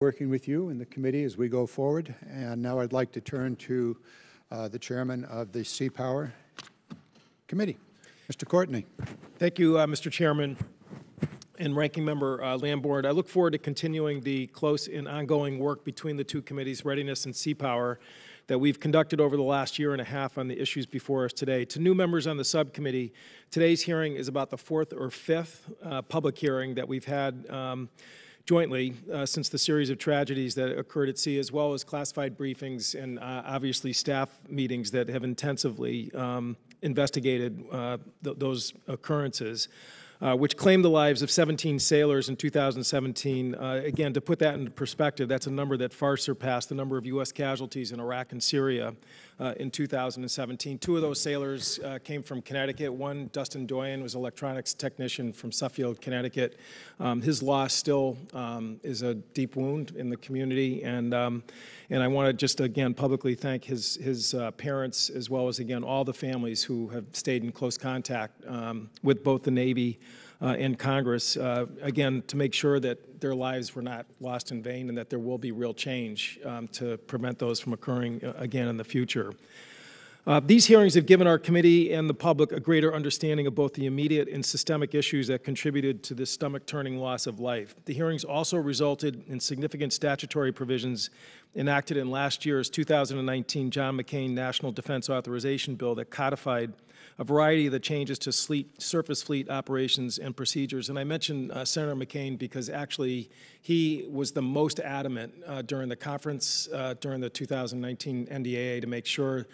working with you and the committee as we go forward. And now I'd like to turn to uh, the chairman of the Sea Power Committee, Mr. Courtney. Thank you, uh, Mr. Chairman and Ranking Member uh, Lamborn. I look forward to continuing the close and ongoing work between the two committees, Readiness and Sea Power, that we've conducted over the last year and a half on the issues before us today. To new members on the subcommittee, today's hearing is about the fourth or fifth uh, public hearing that we've had. Um, jointly uh, since the series of tragedies that occurred at sea, as well as classified briefings and uh, obviously staff meetings that have intensively um, investigated uh, th those occurrences. Uh, which claimed the lives of 17 sailors in 2017. Uh, again, to put that into perspective, that's a number that far surpassed the number of U.S. casualties in Iraq and Syria uh, in 2017. Two of those sailors uh, came from Connecticut. One, Dustin Doyen, was electronics technician from Suffield, Connecticut. Um, his loss still um, is a deep wound in the community, and um, and I want to just again publicly thank his his uh, parents as well as again all the families who have stayed in close contact um, with both the Navy uh, in Congress, uh, again, to make sure that their lives were not lost in vain and that there will be real change um, to prevent those from occurring uh, again in the future. Uh, these hearings have given our committee and the public a greater understanding of both the immediate and systemic issues that contributed to this stomach-turning loss of life. The hearings also resulted in significant statutory provisions enacted in last year's 2019 John McCain National Defense Authorization Bill that codified a variety of the changes to surface fleet operations and procedures. And I mentioned uh, Senator McCain because actually he was the most adamant uh, during the conference, uh, during the 2019 NDAA to make sure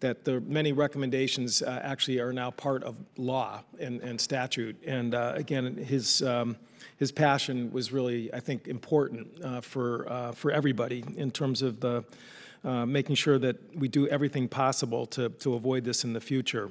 that the many recommendations uh, actually are now part of law and, and statute. And uh, again, his um, his passion was really, I think, important uh, for uh, for everybody in terms of the uh, making sure that we do everything possible to to avoid this in the future.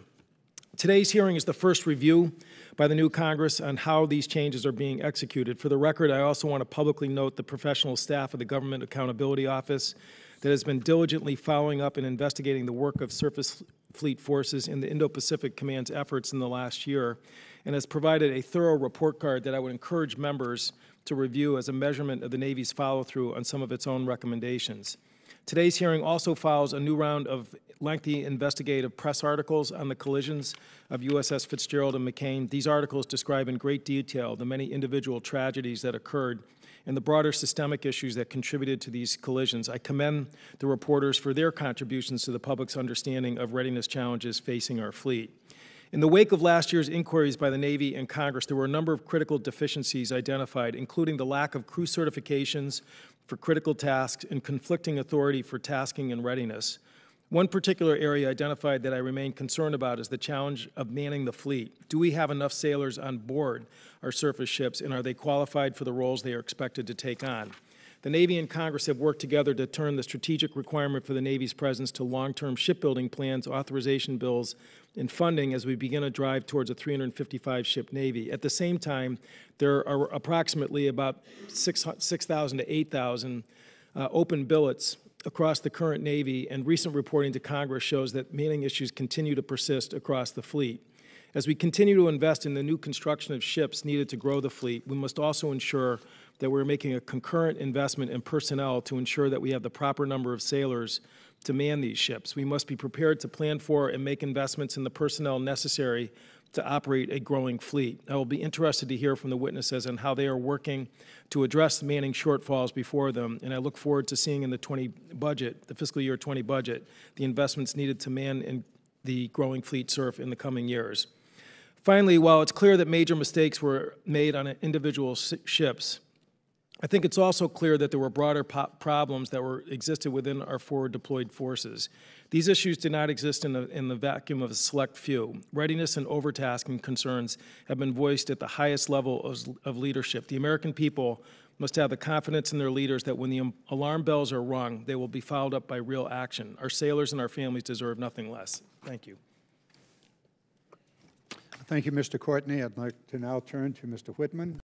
Today's hearing is the first review by the new Congress on how these changes are being executed. For the record, I also want to publicly note the professional staff of the Government Accountability Office that has been diligently following up and investigating the work of surface fleet forces in the Indo-Pacific Command's efforts in the last year and has provided a thorough report card that I would encourage members to review as a measurement of the Navy's follow-through on some of its own recommendations. Today's hearing also follows a new round of lengthy investigative press articles on the collisions of USS Fitzgerald and McCain. These articles describe in great detail the many individual tragedies that occurred and the broader systemic issues that contributed to these collisions. I commend the reporters for their contributions to the public's understanding of readiness challenges facing our fleet. In the wake of last year's inquiries by the Navy and Congress, there were a number of critical deficiencies identified, including the lack of crew certifications for critical tasks and conflicting authority for tasking and readiness. One particular area identified that I remain concerned about is the challenge of manning the fleet. Do we have enough sailors on board our surface ships, and are they qualified for the roles they are expected to take on? The Navy and Congress have worked together to turn the strategic requirement for the Navy's presence to long term shipbuilding plans, authorization bills, and funding as we begin a drive towards a 355 ship Navy. At the same time, there are approximately about 6,000 6, to 8,000 uh, open billets across the current Navy, and recent reporting to Congress shows that manning issues continue to persist across the fleet. As we continue to invest in the new construction of ships needed to grow the fleet, we must also ensure that we're making a concurrent investment in personnel to ensure that we have the proper number of sailors to man these ships. We must be prepared to plan for and make investments in the personnel necessary to operate a growing fleet. I will be interested to hear from the witnesses and how they are working to address the manning shortfalls before them, and I look forward to seeing in the 20 budget, the fiscal year 20 budget, the investments needed to man in the growing fleet surf in the coming years. Finally, while it's clear that major mistakes were made on individual ships, I think it's also clear that there were broader problems that were existed within our forward deployed forces. These issues did not exist in the, in the vacuum of a select few. Readiness and overtasking concerns have been voiced at the highest level of, of leadership. The American people must have the confidence in their leaders that when the alarm bells are rung, they will be followed up by real action. Our sailors and our families deserve nothing less. Thank you. Thank you, Mr. Courtney. I'd like to now turn to Mr. Whitman.